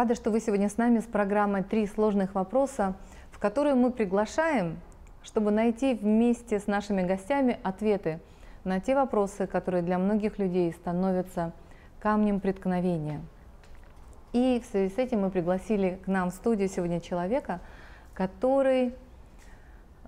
Рада, что вы сегодня с нами с программой «Три сложных вопроса», в которую мы приглашаем, чтобы найти вместе с нашими гостями ответы на те вопросы, которые для многих людей становятся камнем преткновения. И в связи с этим мы пригласили к нам в студию сегодня человека, который,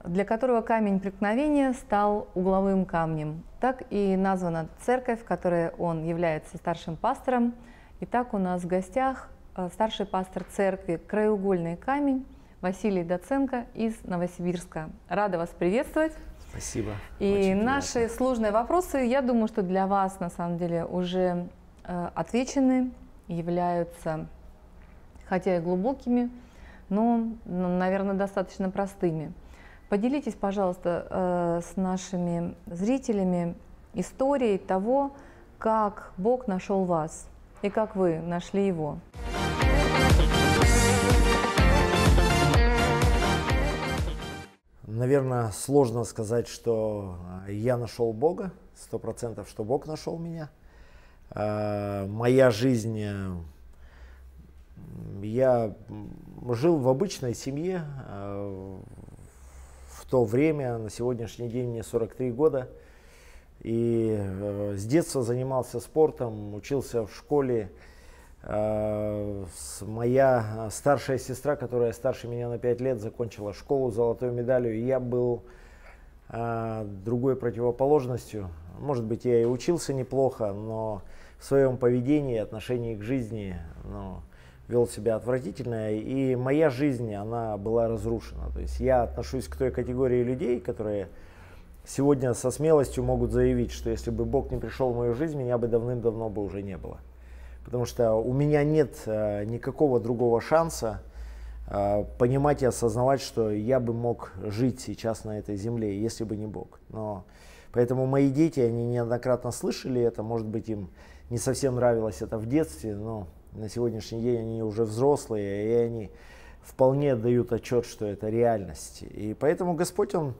для которого камень преткновения стал угловым камнем. Так и названа церковь, в которой он является старшим пастором. Итак, у нас в гостях Э, старший пастор церкви «Краеугольный камень» Василий Доценко из Новосибирска. Рада вас приветствовать. Спасибо. И Очень наши приятно. сложные вопросы, я думаю, что для вас на самом деле уже э, отвечены, являются, хотя и глубокими, но, ну, наверное, достаточно простыми. Поделитесь, пожалуйста, э, с нашими зрителями историей того, как Бог нашел вас и как вы нашли его. Наверное, сложно сказать, что э, я нашел Бога, сто процентов, что Бог нашел меня. Э, моя жизнь, э, я жил в обычной семье в то время, на сегодняшний день мне 43 года. И с детства занимался спортом, учился в школе, а, моя а, старшая сестра, которая старше меня на 5 лет, закончила школу с золотой медалью. И я был а, другой противоположностью. Может быть, я и учился неплохо, но в своем поведении, отношении к жизни ну, вел себя отвратительно. И моя жизнь, она была разрушена. То есть я отношусь к той категории людей, которые сегодня со смелостью могут заявить, что если бы Бог не пришел в мою жизнь, меня бы давным-давно бы уже не было потому что у меня нет э, никакого другого шанса э, понимать и осознавать, что я бы мог жить сейчас на этой земле, если бы не Бог. Но поэтому мои дети, они неоднократно слышали это, может быть, им не совсем нравилось это в детстве, но на сегодняшний день они уже взрослые, и они вполне дают отчет, что это реальность. И поэтому Господь, Он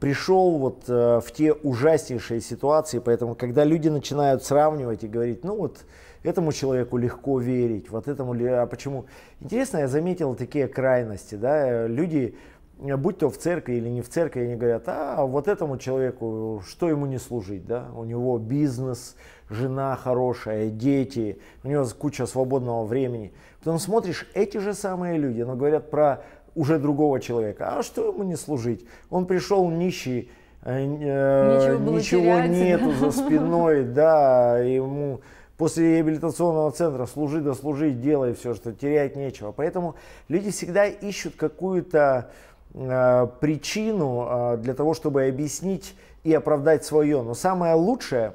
пришел вот э, в те ужаснейшие ситуации, поэтому когда люди начинают сравнивать и говорить, ну вот этому человеку легко верить, вот этому, а почему? Интересно, я заметил такие крайности, да, э, люди, э, будь то в церкви или не в церкви, они говорят, а вот этому человеку, что ему не служить, да, у него бизнес, жена хорошая, дети, у него куча свободного времени. Потом смотришь, эти же самые люди, но говорят про уже другого человека, а что ему не служить, он пришел нищий, э, ничего, ничего нету за спиной, да, ему после реабилитационного центра служи, да служи, делай все, что терять нечего. Поэтому люди всегда ищут какую-то э, причину э, для того, чтобы объяснить и оправдать свое. Но самое лучшее,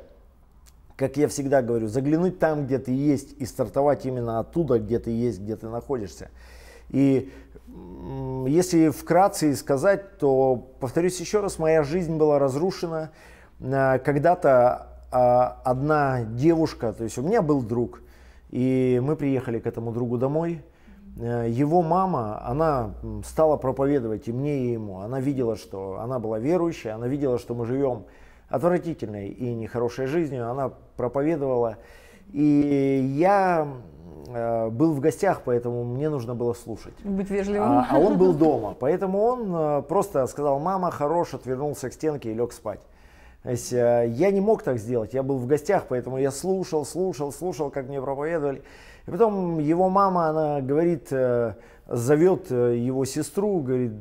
как я всегда говорю, заглянуть там, где ты есть, и стартовать именно оттуда, где ты есть, где ты находишься. И если вкратце сказать, то, повторюсь еще раз, моя жизнь была разрушена. А, когда-то а, одна девушка, то есть у меня был друг, и мы приехали к этому другу домой. Э, его мама, она стала проповедовать и мне, и ему. Она видела, что она была верующая, она видела, что мы живем отвратительной и нехорошей жизнью. Она проповедовала. И я э, был в гостях, поэтому мне нужно было слушать. Быть вежливым. А, а он был дома, поэтому он э, просто сказал, мама, хорош, отвернулся к стенке и лег спать. То есть, э, я не мог так сделать, я был в гостях, поэтому я слушал, слушал, слушал, как мне проповедовали. И потом его мама, она говорит, э, зовет э, его сестру, говорит,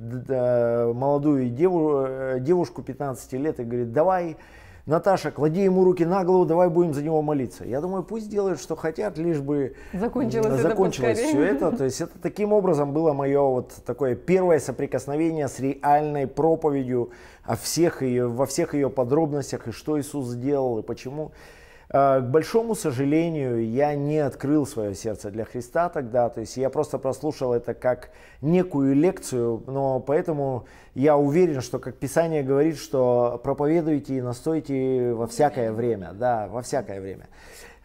молодую девушку 15 лет, и говорит, давай, Наташа, клади ему руки на голову, давай будем за него молиться. Я думаю, пусть делают, что хотят, лишь бы закончилось, закончилось все это. То есть это таким образом было мое вот такое первое соприкосновение с реальной проповедью о всех ее, во всех ее подробностях, и что Иисус сделал, и почему. Э, к большому сожалению, я не открыл свое сердце для Христа тогда, то есть я просто прослушал это как некую лекцию, но поэтому я уверен, что как Писание говорит, что проповедуйте и настойте во всякое время, да, во всякое время.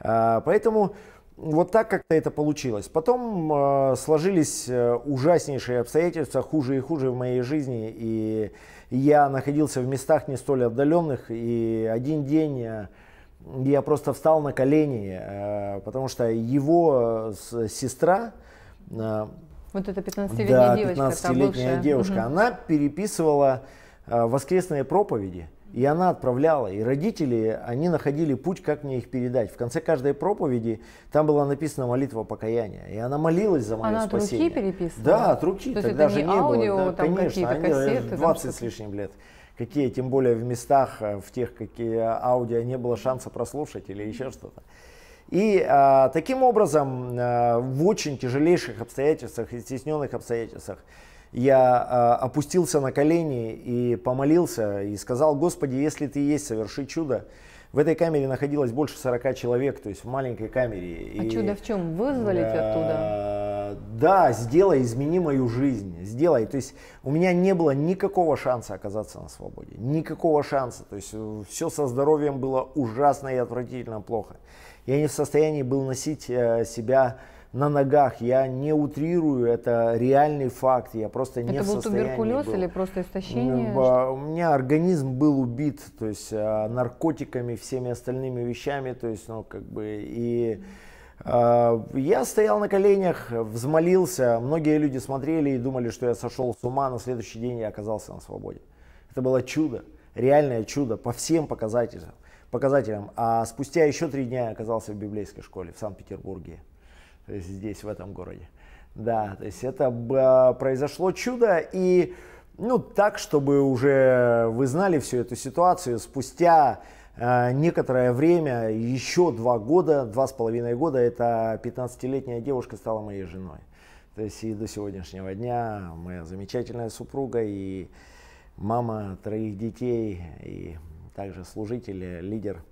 Э, поэтому вот так как-то это получилось. Потом э, сложились ужаснейшие обстоятельства, хуже и хуже в моей жизни, и я находился в местах не столь отдаленных, и один день я просто встал на колени, э, потому что его э, сестра... Э, вот эта 15-летняя да, девочка. 15-летняя девушка. Угу. Она переписывала воскресные проповеди. И она отправляла. И родители, они находили путь, как мне их передать. В конце каждой проповеди там была написана молитва покаяния. И она молилась за мое она спасение. Она от руки переписывала? Да, от руки. То Тогда это не же не аудио, было. Да, там конечно, они, кассеты, 20 там с лишним лет какие, тем более в местах, э, в тех, какие аудио не было шанса прослушать или еще что-то. И а, таким образом, а, в очень тяжелейших обстоятельствах и стесненных обстоятельствах, я а, опустился на колени и помолился, и сказал, Господи, если Ты есть, соверши чудо. В этой камере находилось больше 40 человек, то есть в маленькой камере. А и, чудо в чем? Вызволить а, оттуда? да, сделай, измени мою жизнь, сделай. То есть у меня не было никакого шанса оказаться на свободе, никакого шанса. То есть э, все со здоровьем было ужасно и отвратительно плохо. Я не в состоянии был носить э, себя на ногах. Я не утрирую, это реальный факт. Я просто не это в состоянии. Это был туберкулез или просто истощение? А, у меня организм был убит, то есть э, наркотиками, всеми остальными вещами, то есть, ну как бы и. А, я стоял на коленях, взмолился. Многие люди смотрели и думали, что я сошел с ума. На следующий день я оказался на свободе. Это было чудо, реальное чудо по всем показателям. показателям. А спустя еще три дня я оказался в библейской школе в Санкт-Петербурге. То есть здесь, в этом городе. Да, то есть это произошло чудо. И ну, так, чтобы уже вы знали всю эту ситуацию, спустя а, некоторое время, еще два года, два с половиной года, эта 15-летняя девушка стала моей женой. То есть и до сегодняшнего дня моя замечательная супруга и мама троих детей, и также служитель, лидер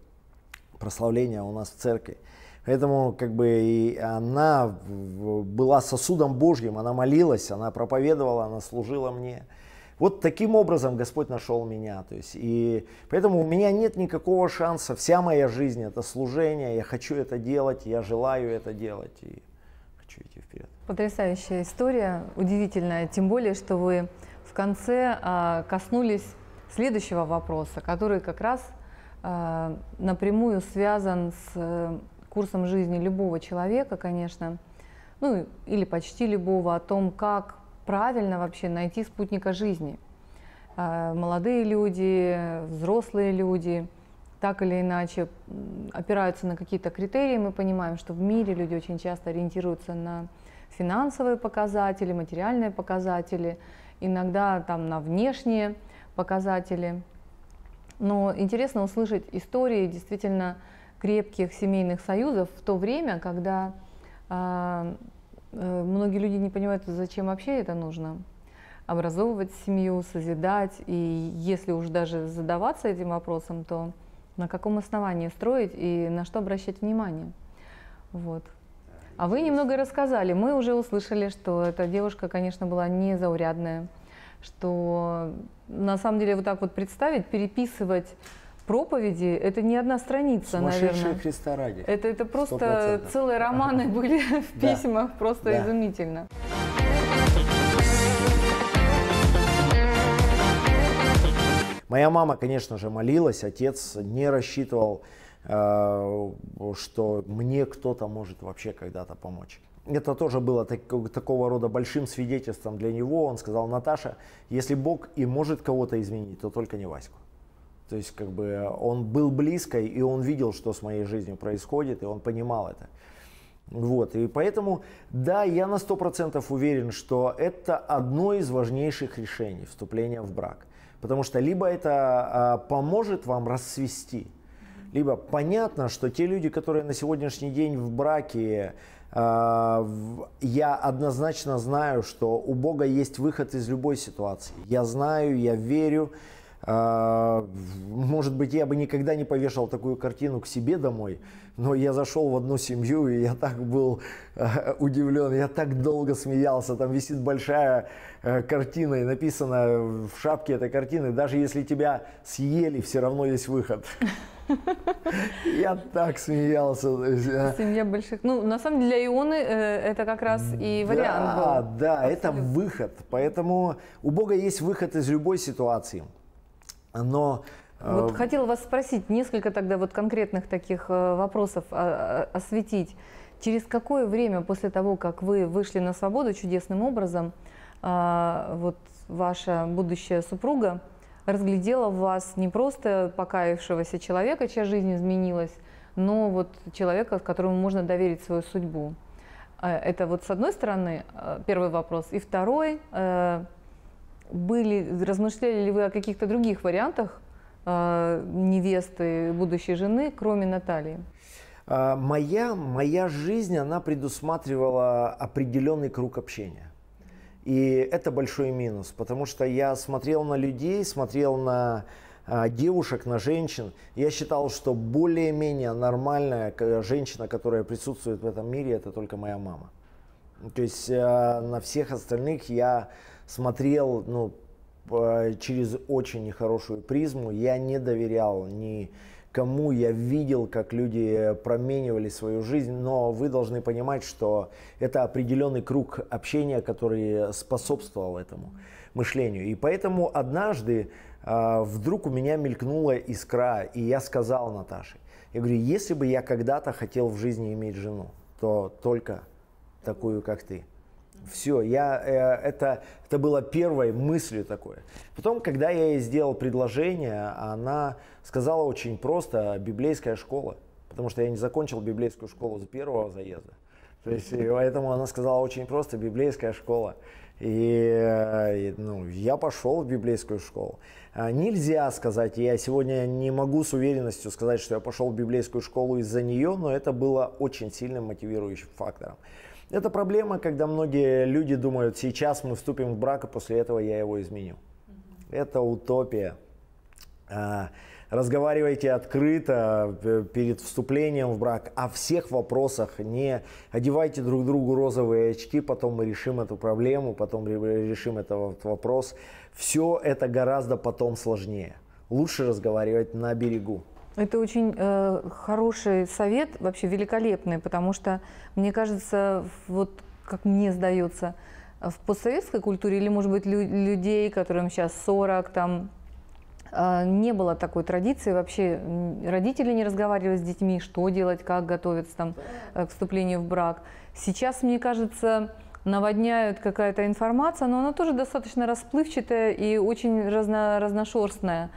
прославления у нас в церкви. Поэтому как бы и она была сосудом Божьим, она молилась, она проповедовала, она служила мне. Вот таким образом Господь нашел меня. То есть, и поэтому у меня нет никакого шанса. Вся моя жизнь это служение. Я хочу это делать, я желаю это делать и хочу идти вперед. Потрясающая история, удивительная. Тем более, что вы в конце а, коснулись следующего вопроса, который как раз а, напрямую связан с э, курсом жизни любого человека, конечно, ну или почти любого, о том, как правильно вообще найти спутника жизни. Э, молодые люди, взрослые люди так или иначе опираются на какие-то критерии. Мы понимаем, что в мире люди очень часто ориентируются на финансовые показатели, материальные показатели, иногда там на внешние показатели. Но интересно услышать истории действительно крепких семейных союзов в то время, когда э, Э, многие люди не понимают, зачем вообще это нужно. Образовывать семью, созидать. И если уж даже задаваться этим вопросом, то на каком основании строить и на что обращать внимание. Вот. А вы немного рассказали. Мы уже услышали, что эта девушка, конечно, была незаурядная, что на самом деле вот так вот представить, переписывать проповеди, это не одна страница, наверное. Христа ради. Это, это просто 100%. целые романы ага. были в письмах, просто да. изумительно. Моя мама, конечно же, молилась, отец не рассчитывал, э, что мне кто-то может вообще когда-то помочь. Это тоже было так, такого рода большим свидетельством для него. Он сказал, Наташа, если Бог и может кого-то изменить, то только не Ваську. То есть, как бы, он был близко, и он видел, что с моей жизнью происходит, и он понимал это. Вот, и поэтому, да, я на 100% уверен, что это одно из важнейших решений вступления в брак. Потому что либо это а, поможет вам расцвести, либо понятно, что те люди, которые на сегодняшний день в браке, а, я однозначно знаю, что у Бога есть выход из любой ситуации. Я знаю, я верю, а, может быть, я бы никогда не повешал такую картину к себе домой, но я зашел в одну семью, и я так был э, удивлен, я так долго смеялся. Там висит большая э, картина, и написано в шапке этой картины, даже если тебя съели, все равно есть выход. Я так смеялся. А. Семья больших. Ну, на самом деле, для Ионы э, это как раз и вариант Да, был. да, это выход. Поэтому у Бога есть выход из любой ситуации. Но вот э, хотела вас спросить, несколько тогда вот конкретных таких э, вопросов а, а, осветить. Через какое время после того, как вы вышли на свободу чудесным образом, а, вот ваша будущая супруга разглядела в вас не просто покаявшегося человека, чья жизнь изменилась, но вот человека, которому можно доверить свою судьбу? Э, это вот с одной стороны первый вопрос. И второй, были, размышляли ли вы о каких-то других вариантах э, невесты, будущей жены, кроме Натальи? А, моя, моя жизнь, она предусматривала определенный круг общения. И это большой минус, потому что я смотрел на людей, смотрел на а, девушек, на женщин. Я считал, что более-менее нормальная женщина, которая присутствует в этом мире, это только моя мама. То есть на всех остальных я смотрел, ну, через очень нехорошую призму. Я не доверял ни кому я видел, как люди променивали свою жизнь, но вы должны понимать, что это определенный круг общения, который способствовал этому мышлению. И поэтому однажды э, вдруг у меня мелькнула искра, и я сказал Наташе, я говорю, если бы я когда-то хотел в жизни иметь жену, то только такую, как ты. Все, я, э, это, это было первой мыслью такой. Потом, когда я ей сделал предложение, она сказала очень просто «библейская школа», потому что я не закончил библейскую школу с первого заезда. То есть, поэтому она сказала очень просто «библейская школа». И, э, ну, я пошел в библейскую школу. А нельзя сказать, я сегодня не могу с уверенностью сказать, что я пошел в библейскую школу из-за нее, но это было очень сильным мотивирующим фактором. Это проблема, когда многие люди думают, сейчас мы вступим в брак, и после этого я его изменю. Это утопия. А, разговаривайте открыто э, перед вступлением в брак о всех вопросах. Не одевайте друг другу розовые очки, потом мы решим эту проблему, потом решим этот вопрос. Все это гораздо потом сложнее. Лучше разговаривать на берегу. Это очень э, хороший совет, вообще великолепный, потому что, мне кажется, вот как мне сдается, в постсоветской культуре или, может быть, лю людей, которым сейчас 40, там, э, не было такой традиции вообще. Родители не разговаривали с детьми, что делать, как готовиться там, э, к вступлению в брак. Сейчас, мне кажется, наводняют какая-то информация, но она тоже достаточно расплывчатая и очень разно разношерстная.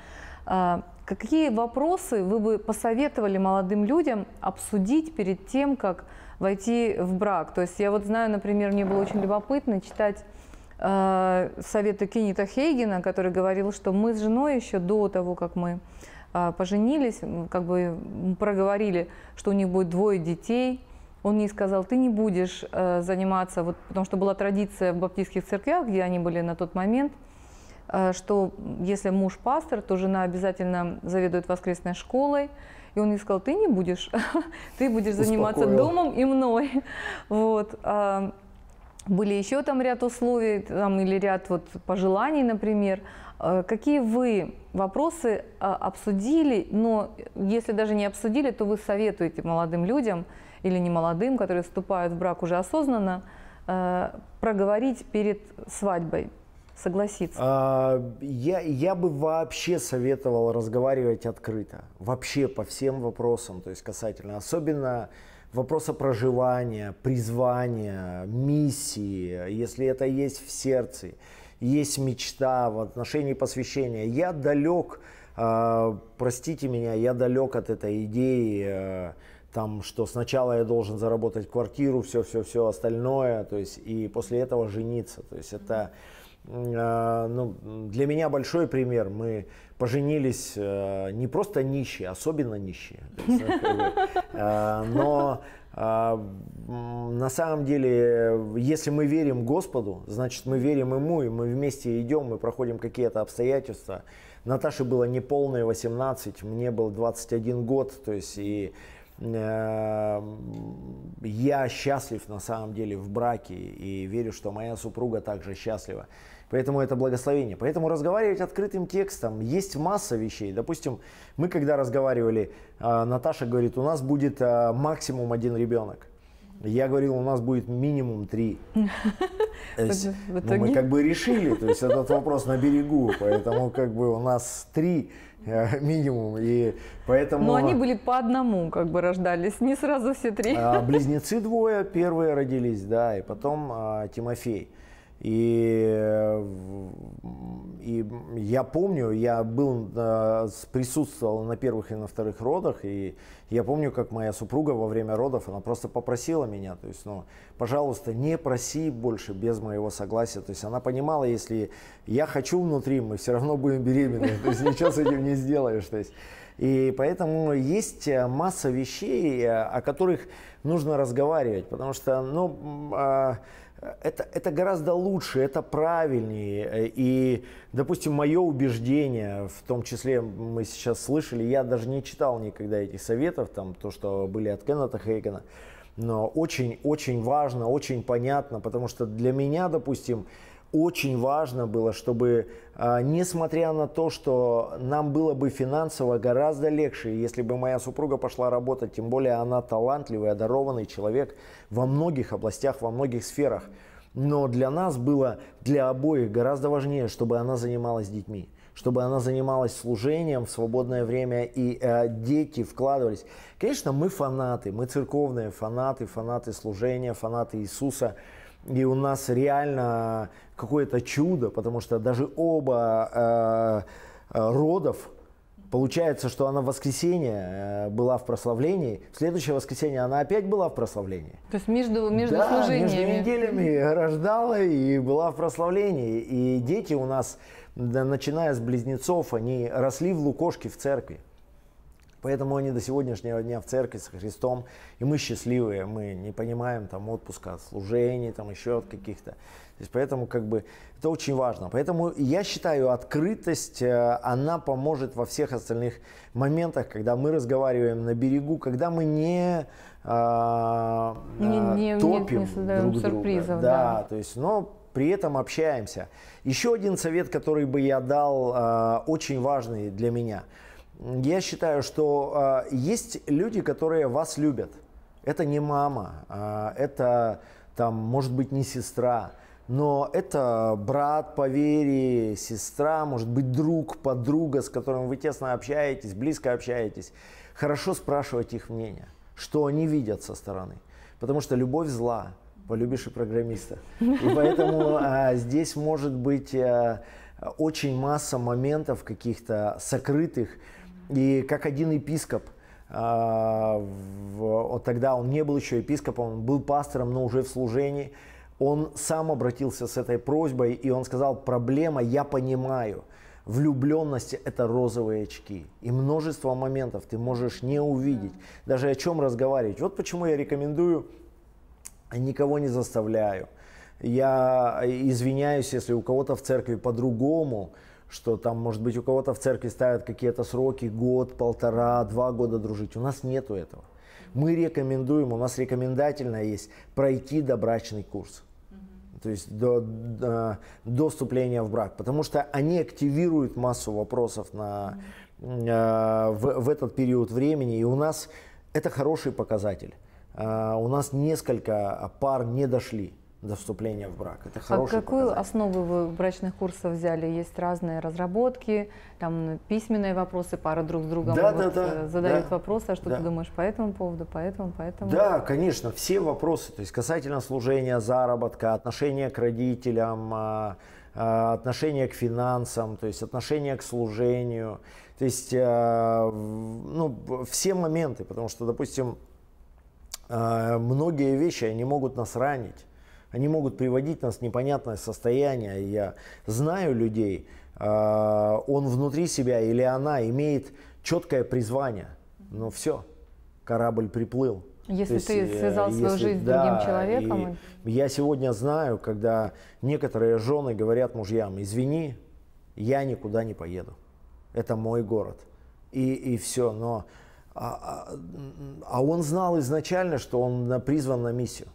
А, Какие вопросы вы бы посоветовали молодым людям обсудить перед тем, как войти в брак? То есть я вот знаю, например, мне было очень любопытно читать э, советы Кенита Хейгена, который говорил, что мы с женой еще до того, как мы э, поженились, как бы проговорили, что у них будет двое детей – он ей сказал, ты не будешь э, заниматься, вот, потому что была традиция в баптистских церквях, где они были на тот момент – а, что если муж пастор, то жена обязательно заведует воскресной школой. И он ей сказал, ты не будешь, ты будешь заниматься Успокоил. домом и мной. Вот. А, были еще там ряд условий там, или ряд вот пожеланий, например. А, какие вы вопросы обсудили, но если даже не обсудили, то вы советуете молодым людям или не молодым, которые вступают в брак уже осознанно, проговорить перед свадьбой, согласиться? А, я, я бы вообще советовал разговаривать открыто. Вообще по всем вопросам, то есть касательно. Особенно вопроса проживания, призвания, миссии, если это есть в сердце, есть мечта в отношении посвящения. Я далек, э, простите меня, я далек от этой идеи, э, там, что сначала я должен заработать квартиру, все-все-все остальное, то есть, и после этого жениться. То есть это... Mm-hmm а, ну, для меня большой пример. Мы поженились э, не просто нищие, особенно нищие. Э, э, но а, на самом деле, если мы верим Господу, значит мы верим Ему, и мы вместе идем, мы проходим какие-то обстоятельства. Наташе было неполные 18, мне был 21 год, то есть и Эм, я счастлив на самом деле в браке и верю, что моя супруга также счастлива. Поэтому это благословение. Поэтому разговаривать открытым текстом. Есть масса вещей. Допустим, мы когда разговаривали, э, Наташа говорит, у нас будет э, максимум один ребенок. Я говорил, у нас будет минимум три. Э, ну, мы как бы решили, то есть этот вопрос на берегу, поэтому как бы у нас три э, минимум, и поэтому... Но они были по одному, как бы рождались, не сразу все три. А, близнецы двое, первые родились, да, и потом а, Тимофей. И, и я помню, я был, э, присутствовал на первых и на вторых родах, и я помню, как моя супруга во время родов, она просто попросила меня, то есть, ну, пожалуйста, не проси больше без моего согласия. То есть она понимала, если я хочу внутри, мы все равно будем беременны, то есть ничего с этим не сделаешь. То есть. И поэтому есть э, масса вещей, э, о которых нужно разговаривать, потому что, ну, а, это, это гораздо лучше, это правильнее. И, допустим, мое убеждение, в том числе мы сейчас слышали, я даже не читал никогда этих советов, там, то, что были от Кеннета Хейгена, но очень-очень важно, очень понятно, потому что для меня, допустим, очень важно было, чтобы, а, несмотря на то, что нам было бы финансово гораздо легче, если бы моя супруга пошла работать, тем более она талантливый, одарованный человек во многих областях, во многих сферах. Но для нас было, для обоих, гораздо важнее, чтобы она занималась детьми чтобы она занималась служением в свободное время и э, дети вкладывались. Конечно, мы фанаты, мы церковные фанаты, фанаты служения, фанаты Иисуса. И у нас реально какое-то чудо, потому что даже оба э, э родов Получается, что она в воскресенье э, была в прославлении, в следующее воскресенье она опять была в прославлении. То есть между, между да, служениями. между неделями рождала и была в прославлении. И дети у нас, начиная с близнецов, они росли в лукошке в церкви. Поэтому они до сегодняшнего дня в церкви с Христом, и мы счастливые, мы не понимаем там отпуска служений, там еще от каких-то. То есть поэтому как бы это очень важно. Поэтому я считаю, открытость, э, она поможет во всех остальных моментах, когда мы разговариваем на берегу, когда мы не, а, не, не топим а, нет, не создаем друг сюрпризов, Да, да, то есть, но при этом общаемся. Еще один совет, который бы я дал, э, очень важный для меня – я считаю, что а, есть люди, которые вас любят. Это не мама, а, это там, может быть, не сестра, но это брат по вере, сестра, может быть, друг, подруга, с которым вы тесно общаетесь, близко общаетесь. Хорошо спрашивать их мнение, что они видят со стороны. Потому что любовь зла, полюбишь и программиста. И поэтому а, здесь может быть а, очень масса моментов каких-то сокрытых, и как один епископ, а, вот тогда он не был еще епископом, он был пастором, но уже в служении, он сам обратился с этой просьбой, и он сказал, проблема, я понимаю, влюбленность – это розовые очки. И множество моментов ты можешь не увидеть, даже о чем разговаривать. Вот почему я рекомендую, никого не заставляю. Я э, извиняюсь, если у кого-то в церкви по-другому, что там, может быть, у кого-то в церкви ставят какие-то сроки, год, полтора, два года дружить. У нас нету этого. Мы рекомендуем, у нас рекомендательно есть пройти добрачный курс. То есть до, до, до вступления в брак. Потому что они активируют массу вопросов на, э, в, в этот период времени. И у нас это хороший показатель. Э, у нас несколько пар не дошли до вступления в брак. Это а хороший А какую показатель. основу вы в брачных курсах взяли? Есть разные разработки, там ну, письменные вопросы, пара друг с другом да, да, э, да, задают да, вопросы, а что да. ты думаешь по этому поводу, по этому, по этому? Да, конечно, все вопросы, то есть касательно служения, заработка, отношения к родителям, а, а, отношения к финансам, то есть отношения к служению, то есть э, ну, все моменты, потому что, допустим, э, многие вещи они могут нас ранить они могут приводить нас в непонятное состояние. Я знаю людей, а, он внутри себя или она имеет четкое призвание. Но все, корабль приплыл. Если То ты э, связал если, свою жизнь да, с другим человеком. я сегодня знаю, когда некоторые жены говорят мужьям, извини, я никуда не поеду. Это мой город. И, и все. Но, а, а, а он знал изначально, что он призван на миссию.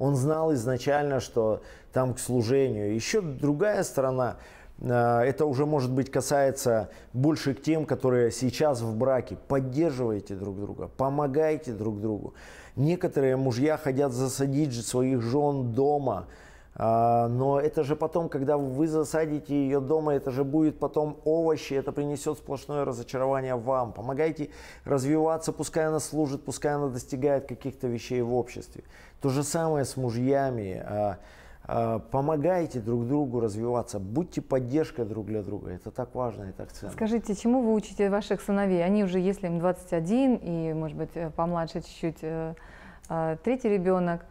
Он знал изначально, что там к служению. Еще другая сторона, э, это уже, может быть, касается больше к тем, которые сейчас в браке. Поддерживайте друг друга, помогайте друг другу. Некоторые мужья хотят засадить своих жен дома – а, но это же потом, когда вы засадите ее дома, это же будет потом овощи, это принесет сплошное разочарование вам. Помогайте развиваться, пускай она служит, пускай она достигает каких-то вещей в обществе. То же самое с мужьями. А, а, помогайте друг другу развиваться, будьте поддержкой друг для друга. Это так важно и так ценно. Скажите, чему вы учите ваших сыновей? Они уже, если им 21 и, может быть, э, помладше чуть-чуть, э, третий ребенок –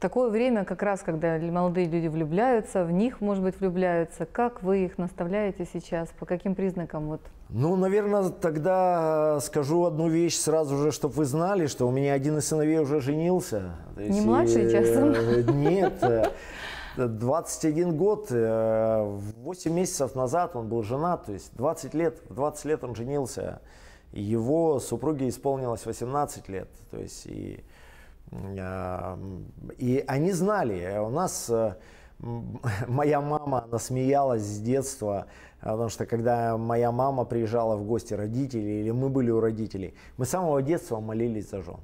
такое время, как раз, когда молодые люди влюбляются, в них, может быть, влюбляются. Как вы их наставляете сейчас? По каким признакам? Вот? Ну, наверное, тогда э, скажу одну вещь сразу же, чтобы вы знали, что у меня один из сыновей уже женился. Не и, младший часом? Э, нет. 21 э, год, 8 месяцев назад он был женат, то есть 20 лет, в 20 лет он женился. Его супруге исполнилось 18 лет. То есть и и они знали, у нас э, моя мама, она смеялась с детства, потому что когда моя мама приезжала в гости родителей, или мы были у родителей, мы с самого детства молились за жен.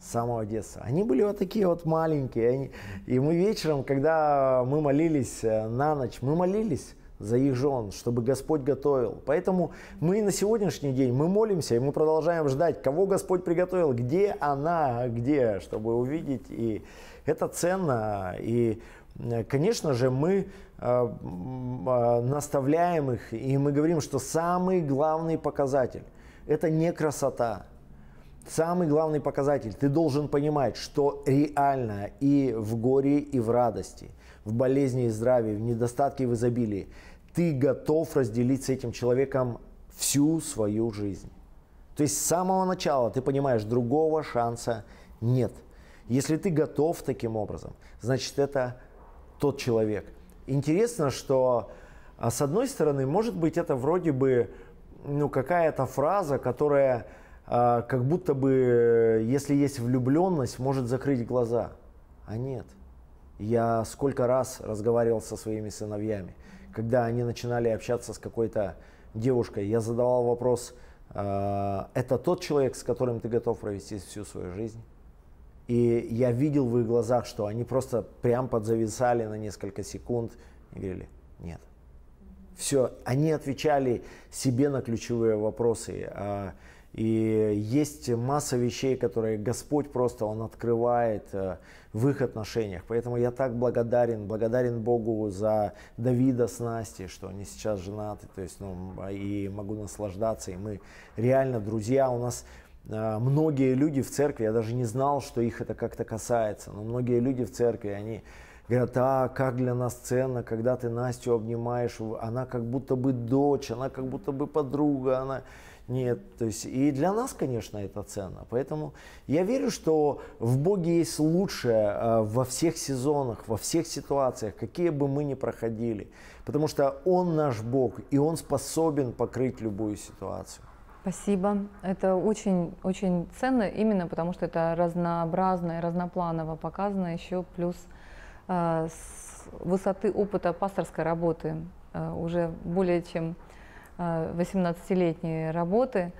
С самого детства. Они были вот такие вот маленькие. И мы вечером, когда мы молились э, на ночь, мы молились за их жен, чтобы Господь готовил. Поэтому мы на сегодняшний день, мы молимся и мы продолжаем ждать, кого Господь приготовил, где она, а где, чтобы увидеть. И это ценно. И, э, конечно же, мы э, э, наставляем их, и мы говорим, что самый главный показатель – это не красота, Самый главный показатель, ты должен понимать, что реально и в горе, и в радости – в болезни и здравии, в недостатке и в изобилии, ты готов разделить с этим человеком всю свою жизнь. То есть с самого начала ты понимаешь, другого шанса нет. Если ты готов таким образом, значит это тот человек. Интересно, что а, с одной стороны, может быть, это вроде бы ну, какая-то фраза, которая а, как будто бы, если есть влюбленность, может закрыть глаза. А нет. Я сколько раз разговаривал со своими сыновьями, когда они начинали общаться с какой-то девушкой, я задавал вопрос, «А, это тот человек, с которым ты готов провести всю свою жизнь? И я видел в их глазах, что они просто прям подзависали на несколько секунд и говорили, нет. Все, они отвечали себе на ключевые вопросы. А, и есть масса вещей, которые Господь просто, Он открывает. Э, в их отношениях. Поэтому я так благодарен, благодарен Богу за Давида с Настей, что они сейчас женаты, то есть, ну, и могу наслаждаться, и мы реально друзья, у нас э, многие люди в церкви, я даже не знал, что их это как-то касается, но многие люди в церкви, они говорят, а как для нас ценно, когда ты Настю обнимаешь, она как будто бы дочь, она как будто бы подруга, она... Нет, то есть и для нас, конечно, это ценно. Поэтому я верю, что в Боге есть лучшее э, во всех сезонах, во всех ситуациях, какие бы мы ни проходили. Потому что Он наш Бог, и Он способен покрыть любую ситуацию. Спасибо. Это очень, очень ценно, именно потому что это разнообразно и разнопланово показано, еще плюс э, с высоты опыта пасторской работы э, уже более чем 18-летней работы.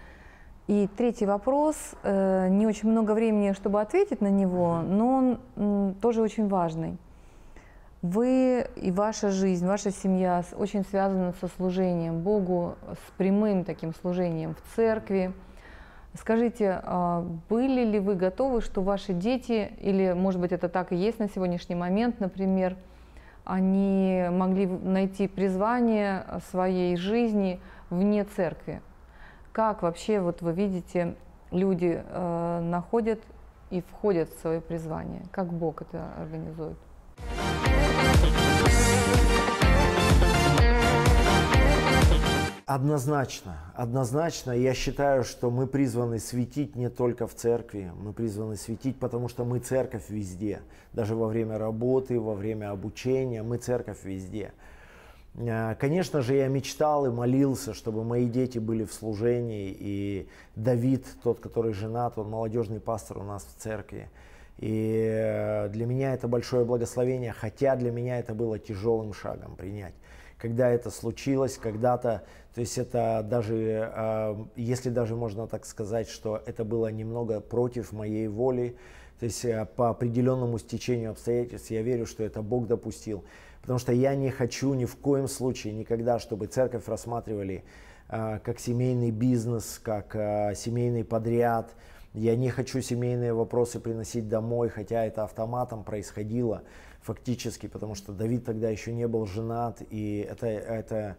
И третий вопрос, э, не очень много времени, чтобы ответить на него, но он тоже очень важный. Вы и ваша жизнь, ваша семья очень связаны со служением Богу, с прямым таким служением в церкви. Скажите, а, были ли вы готовы, что ваши дети, или, может быть, это так и есть на сегодняшний момент, например, – они могли найти призвание своей жизни вне церкви. Как вообще, вот вы видите, люди э, находят и входят в свое призвание? Как Бог это организует? Однозначно, однозначно. Я считаю, что мы призваны светить не только в церкви, мы призваны светить, потому что мы церковь везде. Даже во время работы, во время обучения, мы церковь везде. Э, конечно же, я мечтал и молился, чтобы мои дети были в служении. И Давид, тот, который женат, он молодежный пастор у нас в церкви. И э, для меня это большое благословение, хотя для меня это было тяжелым шагом принять когда это случилось когда-то. То есть это даже, э, если даже можно так сказать, что это было немного против моей воли, то есть э, по определенному стечению обстоятельств я верю, что это Бог допустил. Потому что я не хочу ни в коем случае никогда, чтобы церковь рассматривали э, как семейный бизнес, как семейный подряд. Я не хочу семейные вопросы приносить домой, хотя это автоматом происходило фактически, потому что Давид тогда еще не был женат, и это, это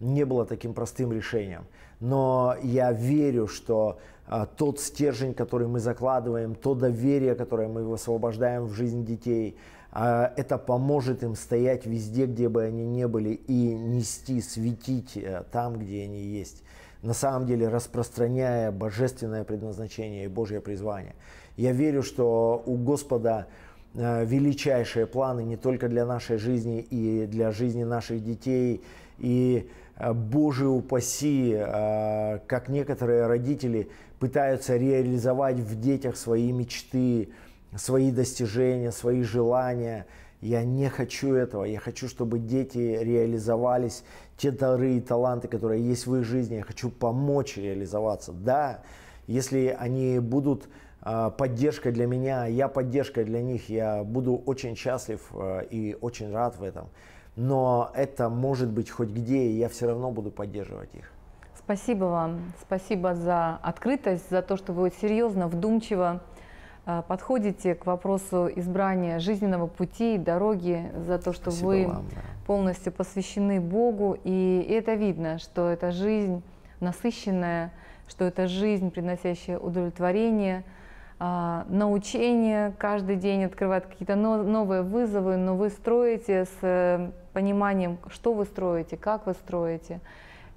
не было таким простым решением. Но я верю, что а, тот стержень, который мы закладываем, то доверие, которое мы высвобождаем в жизнь детей, а, это поможет им стоять везде, где бы они ни были, и нести, светить а, там, где они есть. На самом деле распространяя божественное предназначение и Божье призвание. Я верю, что у Господа Э, величайшие планы не только для нашей жизни и для жизни наших детей. И, э, боже упаси, э, как некоторые родители пытаются реализовать в детях свои мечты, свои достижения, свои желания. Я не хочу этого. Я хочу, чтобы дети реализовались, те дары и таланты, которые есть в их жизни. Я хочу помочь реализоваться. Да, если они будут а, поддержкой для меня, я поддержкой для них, я буду очень счастлив э, и очень рад в этом. Но это может быть хоть где, и я все равно буду поддерживать их. Спасибо вам, спасибо за открытость, за то, что вы серьезно, вдумчиво э, подходите к вопросу избрания жизненного пути, дороги, за то, что спасибо вы вам, да. полностью посвящены Богу. И это видно, что это жизнь насыщенная, что это жизнь, приносящая удовлетворение – а, научение, каждый день открывает какие-то новые вызовы, но вы строите с э, пониманием, что вы строите, как вы строите.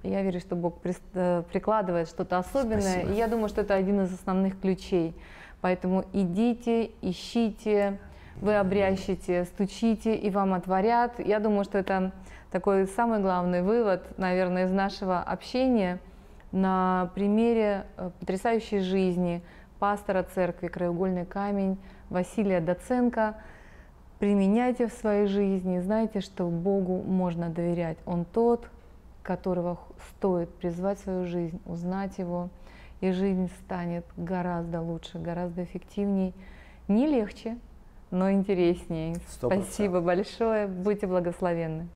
я верю, что Бог э, прикладывает что-то особенное. Спасибо. И я думаю, что это один из основных ключей. Поэтому идите, ищите, вы обрящите, стучите, и вам отворят. Я думаю, что это такой самый главный вывод, наверное, из нашего общения на примере э, потрясающей жизни – пастора церкви «Краеугольный камень» Василия Доценко. Применяйте в своей жизни, знайте, что Богу можно доверять. Он тот, которого стоит призвать в свою жизнь, узнать его, и жизнь станет гораздо лучше, гораздо эффективней. Не легче, но интереснее. 100%. Спасибо большое. Будьте благословенны.